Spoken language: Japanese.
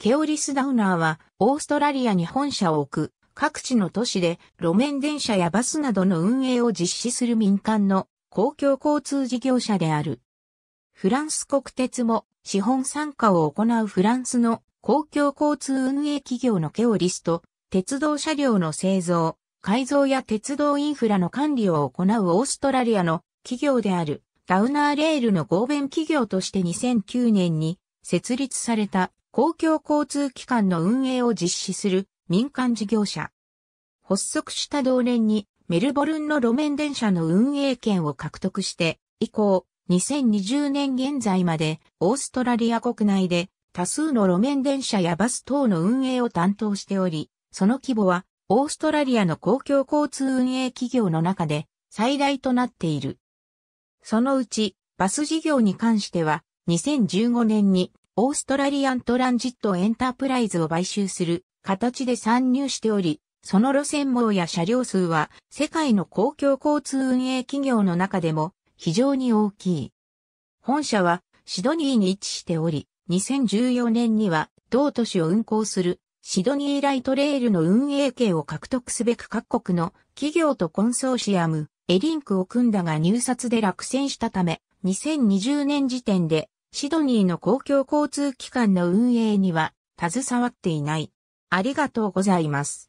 ケオリス・ダウナーは、オーストラリアに本社を置く、各地の都市で路面電車やバスなどの運営を実施する民間の公共交通事業者である。フランス国鉄も資本参加を行うフランスの公共交通運営企業のケオリスと、鉄道車両の製造、改造や鉄道インフラの管理を行うオーストラリアの企業である、ダウナーレールの合弁企業として2009年に設立された公共交通機関の運営を実施する民間事業者。発足した同年にメルボルンの路面電車の運営権を獲得して以降、2020年現在までオーストラリア国内で多数の路面電車やバス等の運営を担当しており、その規模はオーストラリアの公共交通運営企業の中で最大となっている。そのうちバス事業に関しては2015年にオーストラリアントランジットエンタープライズを買収する形で参入しており、その路線網や車両数は世界の公共交通運営企業の中でも非常に大きい。本社はシドニーに位置しており、2014年には同都市を運行するシドニーライトレールの運営権を獲得すべく各国の企業とコンソーシアム、エリンクを組んだが入札で落選したため、2020年時点でシドニーの公共交通機関の運営には携わっていない。ありがとうございます。